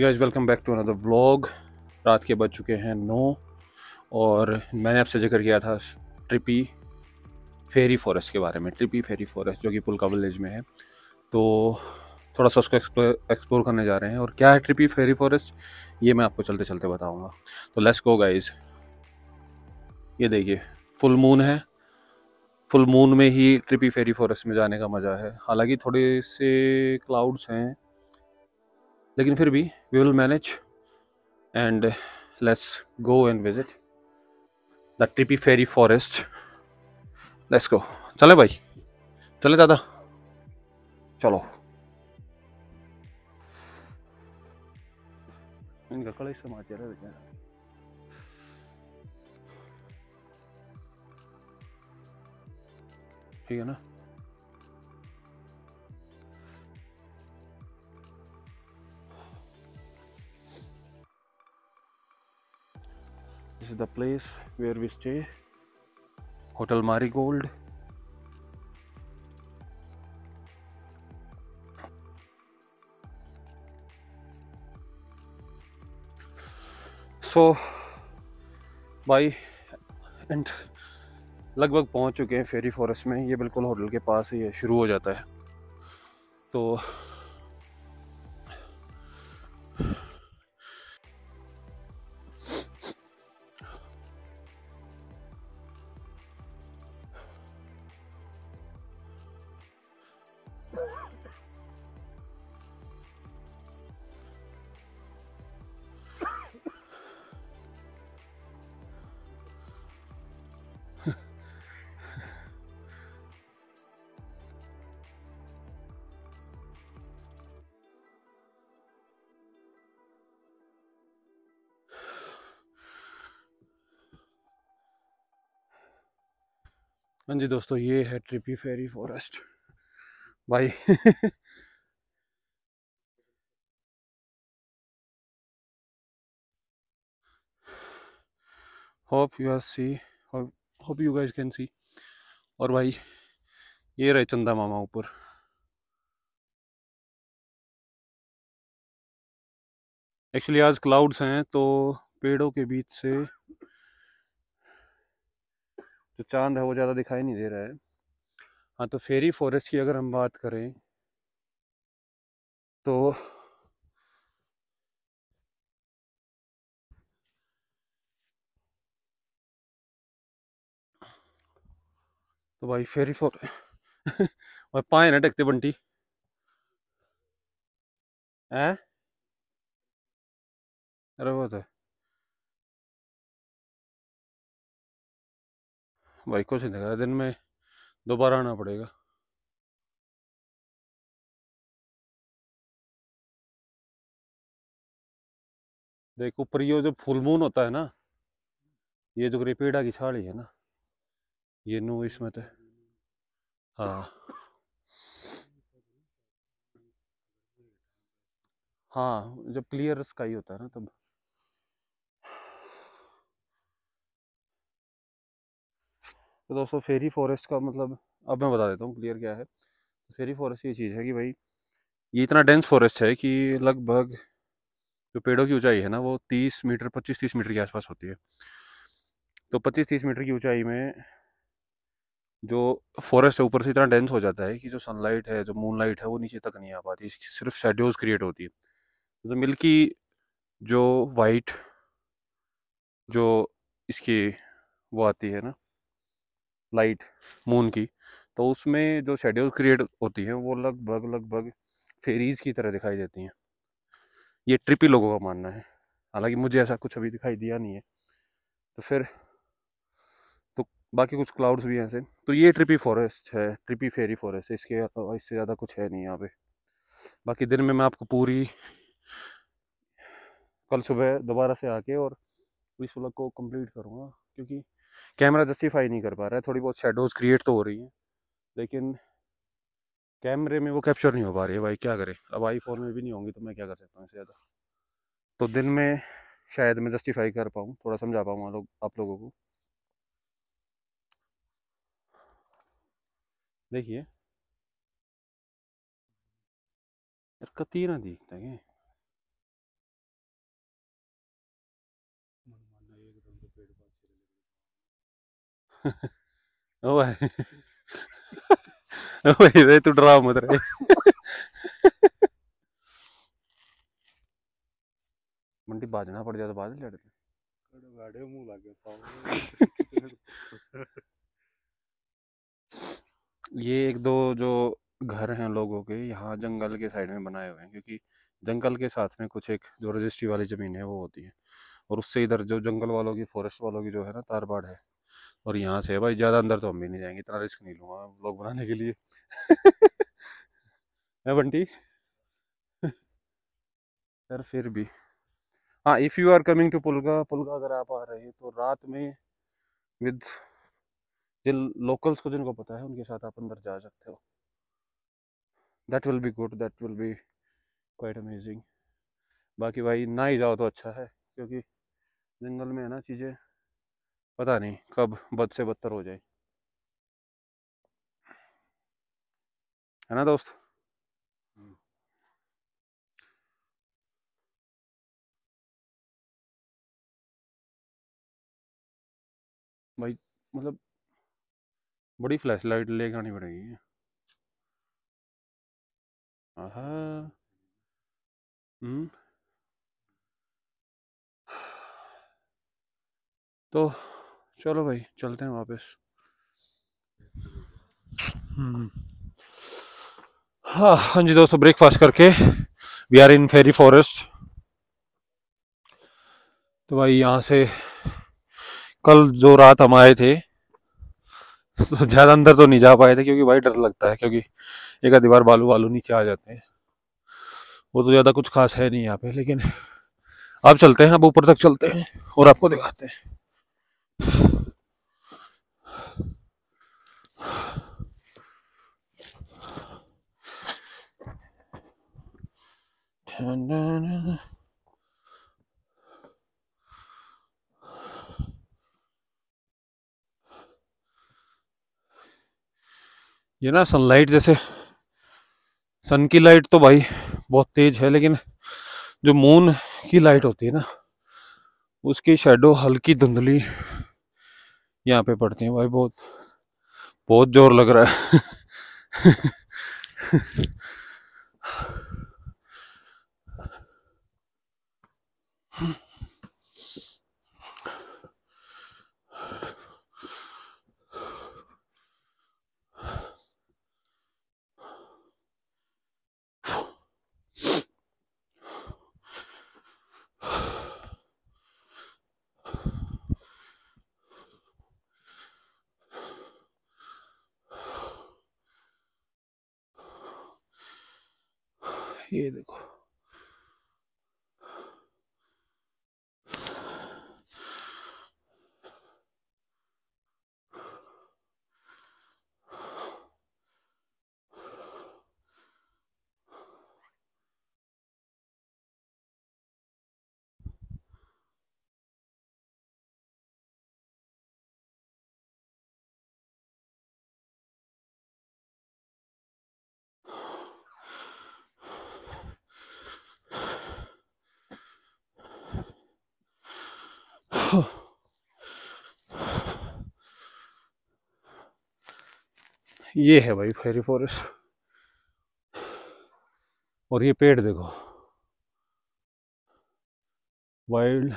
Guys welcome back to another vlog रात के बज चुके हैं नौ और मैंने आपसे जिक्र किया था ट्रिपी फेरी फॉरेस्ट के बारे में ट्रिपी फेरी फॉरेस्ट जो कि पुलका विलेज में है तो थोड़ा सा उसको एक्सप्लोर करने जा रहे हैं और क्या है ट्रिपी फेरी फॉरेस्ट ये मैं आपको चलते चलते बताऊँगा तो लेट्स गो गाइज ये देखिए फुल मून है फुल मून में ही ट्रिपी फेरी फॉरेस्ट में जाने का मज़ा है हालांकि थोड़े से क्लाउड्स हैं लेकिन फिर भी we will manage and let's go and visit the trippy fairy forest let's go चले भाई चले दादा चलो समाचार ठीक है ना is the place where we stay hotel marigold so bye and लगभग पहुंच चुके हैं फेरी फॉरेस्ट में ये बिल्कुल होटल के पास ही शुरू हो जाता है तो हाँ जी दोस्तों ये है ट्रिपी फेरी फॉरेस्ट भाई hope you are see hope you guys can see और भाई ये रहे चंदा मामा ऊपर एक्चुअली आज क्लाउड्स हैं तो पेड़ों के बीच से जो तो चांद है वो ज़्यादा दिखाई नहीं दे रहा है हाँ तो फेरी फॉरेस्ट की अगर हम बात करें तो तो भाई फेरी फोर भाई पाए ना ढकते बंटी है अरे वो तो बाइकों से निकला दिन में दोबारा आना पड़ेगा देख ऊपर ये जो फुल मून होता है ना ये जो रिपीडा की छाड़ी है ना ये नो इसमें तो हाँ हाँ जब क्लियर स्काई होता है ना तब तो दोस्तों फेरी फॉरेस्ट का मतलब अब मैं बता देता हूँ क्लियर क्या है फेरी फॉरेस्ट ये चीज़ है कि भाई ये इतना डेंस फॉरेस्ट है कि लगभग जो पेड़ों की ऊंचाई है ना वो तीस मीटर पच्चीस तीस मीटर के आसपास होती है तो पच्चीस तीस मीटर की ऊंचाई में जो फॉरेस्ट है ऊपर से इतना डेंस हो जाता है कि जो सनलाइट है जो मून है वो नीचे तक नहीं आ पाती सिर्फ शेड्यूज क्रिएट होती है तो मिल्की जो वाइट जो इसकी वो आती है ना लाइट मून की तो उसमें जो शेड्यूल क्रिएट होती है वो लगभग लगभग फेरीज की तरह दिखाई देती हैं ये ट्रिपी लोगों का मानना है हालांकि मुझे ऐसा कुछ अभी दिखाई दिया नहीं है तो फिर तो बाकी कुछ क्लाउड्स भी हैं ऐसे तो ये ट्रिपी फॉरेस्ट है ट्रिपी फेरी फॉरेस्ट है इसके इससे ज़्यादा कुछ है नहीं यहाँ पे बाकी दिन में मैं आपको पूरी कल सुबह दोबारा से आके और इस व्लॉग को कंप्लीट करूँगा क्योंकि कैमरा जस्टिफाई नहीं कर पा रहा है थोड़ी बहुत शेडोज़ क्रिएट तो हो रही हैं लेकिन कैमरे में वो कैप्चर नहीं हो पा रही है भाई क्या करें अब आईफोन में भी नहीं होंगी तो मैं क्या कर सकता हूँ इससे ज़्यादा तो दिन में शायद मैं जस्टिफाई कर पाऊँ थोड़ा समझा पाऊँ लोग आप लोगों को देखिए कती ना दिखता है ओ तू डरा मत रे मंडी बाजना पड़ जाए तो बाद लड़ते ये एक दो जो घर हैं लोगों के यहाँ जंगल के साइड में बनाए हुए हैं क्योंकि जंगल के साथ में कुछ एक जो रजिस्ट्री वाली ज़मीन है वो होती है और उससे इधर जो जंगल वालों की फॉरेस्ट वालों की जो है ना तारबाड़ है और यहाँ से है भाई ज़्यादा अंदर तो हम भी नहीं जाएंगे इतना रिस्क नहीं लूँगा ब्लॉग बनाने के लिए है बंटी सर फिर भी हाँ if you are coming to Pulga Pulga अगर आप आ रहे हैं तो रात में विद जिन लोकल्स को जिनको पता है उनके साथ आप अंदर जा सकते हो that will be good that will be quite amazing बाकी भाई ना ही जाओ तो अच्छा है क्योंकि जंगल में है ना चीज़ें पता नहीं कब बद से बदतर हो जाए है ना दोस्त हम्म। भाई मतलब बड़ी फ्लैश लाइट लेके आनी पड़ेगी हम्म। तो चलो भाई चलते हैं वापस हम्म। हाँ हाँ जी दोस्तों ब्रेकफास्ट करके we are in fairy forest तो भाई यहाँ से कल जो रात हम आए थे तो ज़्यादा अंदर तो नहीं जा पाए थे क्योंकि भाई डर लगता है क्योंकि एक आधी बार बालू वालू नीचे आ जाते हैं वो तो ज़्यादा कुछ खास है नहीं यहाँ पे लेकिन अब चलते हैं अब ऊपर तक चलते हैं और आपको दिखाते हैं ये ना सनलाइट जैसे सन की लाइट तो भाई बहुत तेज है लेकिन जो मून की लाइट होती है ना उसकी शेडो हल्की धुंधली यहाँ पे पढ़ते हैं भाई बहुत बहुत जोर लग रहा है ये देखो ये है भाई फेरी फॉरेस्ट और ये पेड़ देखो वाइल्ड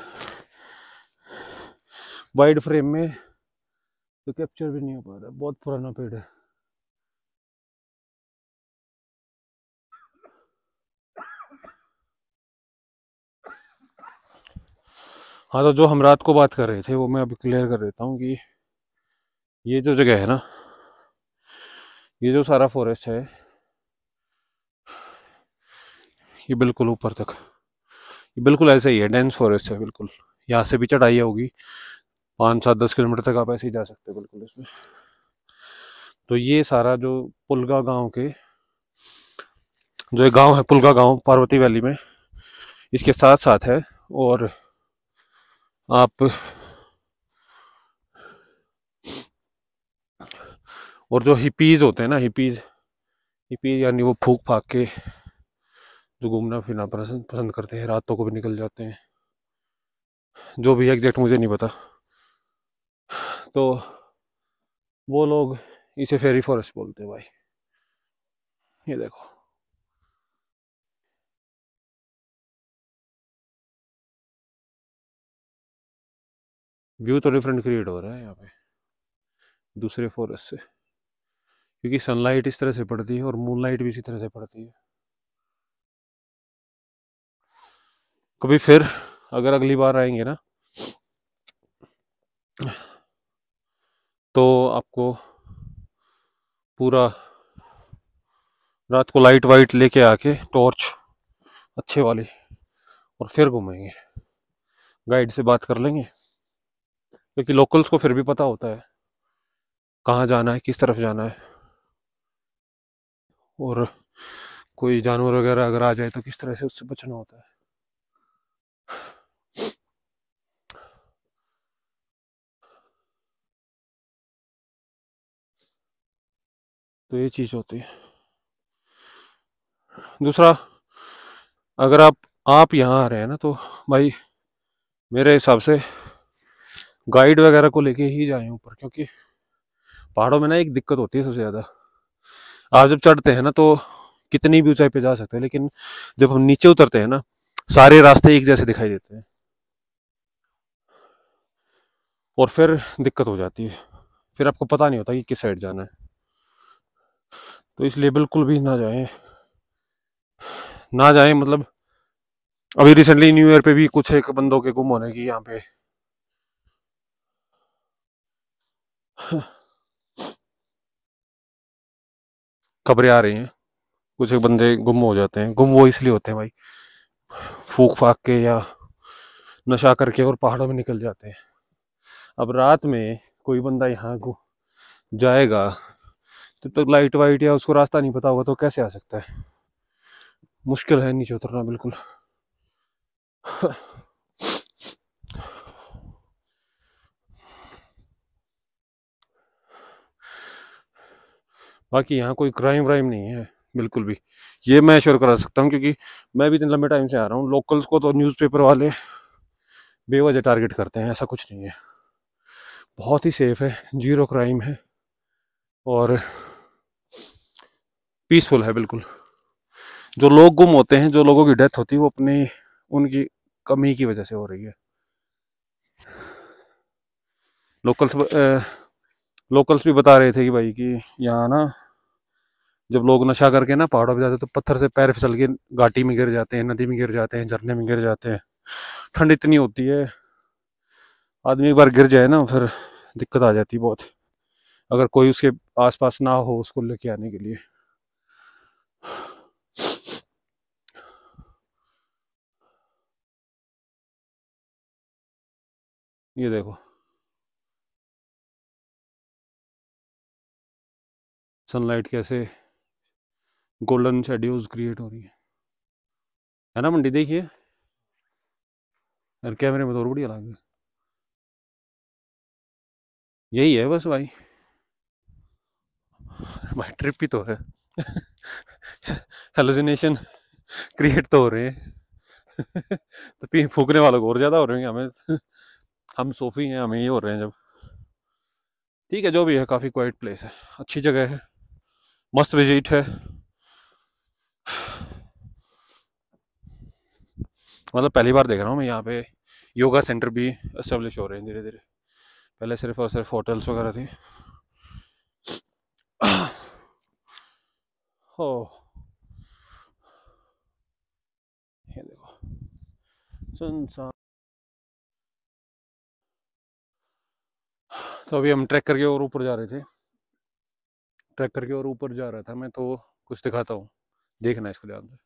वाइड फ्रेम में तो कैप्चर भी नहीं हो पा रहा बहुत पुराना पेड़ है हाँ तो जो हम रात को बात कर रहे थे वो मैं अभी क्लियर कर देता हूँ कि ये जो जगह है ना ये जो सारा फॉरेस्ट है ये बिल्कुल ऊपर तक ये बिल्कुल ऐसा ही है डेंस फॉरेस्ट है बिल्कुल यहाँ से भी चढ़ाई होगी पाँच सात दस किलोमीटर तक आप ऐसे ही जा सकते हो बिल्कुल इसमें तो ये सारा जो पुलगा गांव के जो एक गांव है पुलगा गांव पार्वती वैली में इसके साथ साथ है और आप और जो हिपीज होते हैं ना हिपीज हिपीज यानी वो फूक फाक के जो घूमना फिरना पसंद पसंद करते हैं रातों को भी निकल जाते हैं जो भी एग्जैक्ट मुझे नहीं पता तो वो लोग इसे फेरी फॉरेस्ट बोलते हैं भाई ये देखो व्यू तो डिफरेंट क्रिएट हो रहा है यहाँ पे दूसरे फॉरेस्ट से क्योंकि सनलाइट इस तरह से पड़ती है और मूनलाइट भी इसी तरह से पड़ती है कभी फिर अगर अगली बार आएंगे ना तो आपको पूरा रात को लाइट वाइट लेके आके टॉर्च अच्छे वाली और फिर घूमेंगे गाइड से बात कर लेंगे क्योंकि लोकल्स को फिर भी पता होता है कहाँ जाना है किस तरफ जाना है और कोई जानवर वगैरह अगर आ जाए तो किस तरह से उससे बचना होता है तो ये चीज़ होती है दूसरा अगर आप आप यहाँ आ रहे हैं ना तो भाई मेरे हिसाब से गाइड वगैरह को लेके ही जाए ऊपर क्योंकि पहाड़ों में ना एक दिक्कत होती है सबसे ज़्यादा आप जब चढ़ते हैं ना तो कितनी भी ऊंचाई पे जा सकते हैं लेकिन जब हम नीचे उतरते हैं ना सारे रास्ते एक जैसे दिखाई देते हैं और फिर दिक्कत हो जाती है फिर आपको पता नहीं होता कि किस साइड जाना है तो इसलिए बिल्कुल भी ना जाए ना जाए मतलब अभी रिसेंटली न्यू ईयर पे भी कुछ एक बंदों के गुम होने की यहाँ पे खबरें आ रही हैं कुछ एक बंदे गुम हो जाते हैं गुम वो इसलिए होते हैं भाई फूक फाक के या नशा करके और पहाड़ों में निकल जाते हैं अब रात में कोई बंदा यहाँ को जाएगा तब तक लाइट वाइट या उसको रास्ता नहीं पता होगा तो कैसे आ सकता है मुश्किल है नीचे उतरना बिल्कुल बाकी यहाँ कोई क्राइम व्राइम नहीं है बिल्कुल भी ये मैं श्योर करा सकता हूँ क्योंकि मैं भी इतने लंबे टाइम से आ रहा हूँ लोकल्स को तो न्यूज़पेपर वाले बेवजह टारगेट करते हैं ऐसा कुछ नहीं है बहुत ही सेफ है जीरो क्राइम है और पीसफुल है बिल्कुल जो लोग गुम होते हैं जो लोगों की डेथ होती है वो अपनी उनकी कमी की वजह से हो रही है लोकल्स लोकल्स भी बता रहे थे कि भाई कि यहाँ ना जब लोग नशा करके ना पहाड़ों पर जाते हैं तो पत्थर से पैर फिसल के घाटी में गिर जाते हैं नदी में गिर जाते हैं झरने में गिर जाते हैं ठंड इतनी होती है आदमी एक बार गिर जाए ना फिर दिक्कत आ जाती है बहुत अगर कोई उसके आसपास ना हो उसको लेके आने के लिए ये देखो सनलाइट कैसे गोल्डन शेड्यूज क्रिएट हो रही है है ना मंडी देखिए अरे कैमरे में तो और बढ़िया लग यही है बस भाई भाई ट्रिप ही तो है हेलोजिनेशन क्रिएट तो हो रहे हैं तो पी फूकने वालों को और ज़्यादा हो रहे हैं हमें हम सोफी हैं हमें ये हो रहे हैं जब ठीक है जो भी है काफ़ी क्वाइट प्लेस है अच्छी जगह है मस्त विजिट है मतलब पहली बार देख रहा हूँ मैं यहाँ पे योगा सेंटर भी इस्टेब्लिश हो रहे हैं धीरे धीरे पहले सिर्फ और सिर्फ होटल्स वगैरह थे हो ये देखो सुनसान तो अभी हम ट्रैक करके और ऊपर जा रहे थे ट्रैक करके और ऊपर जा रहा था मैं तो कुछ दिखाता हूँ degenheidsgedeelte.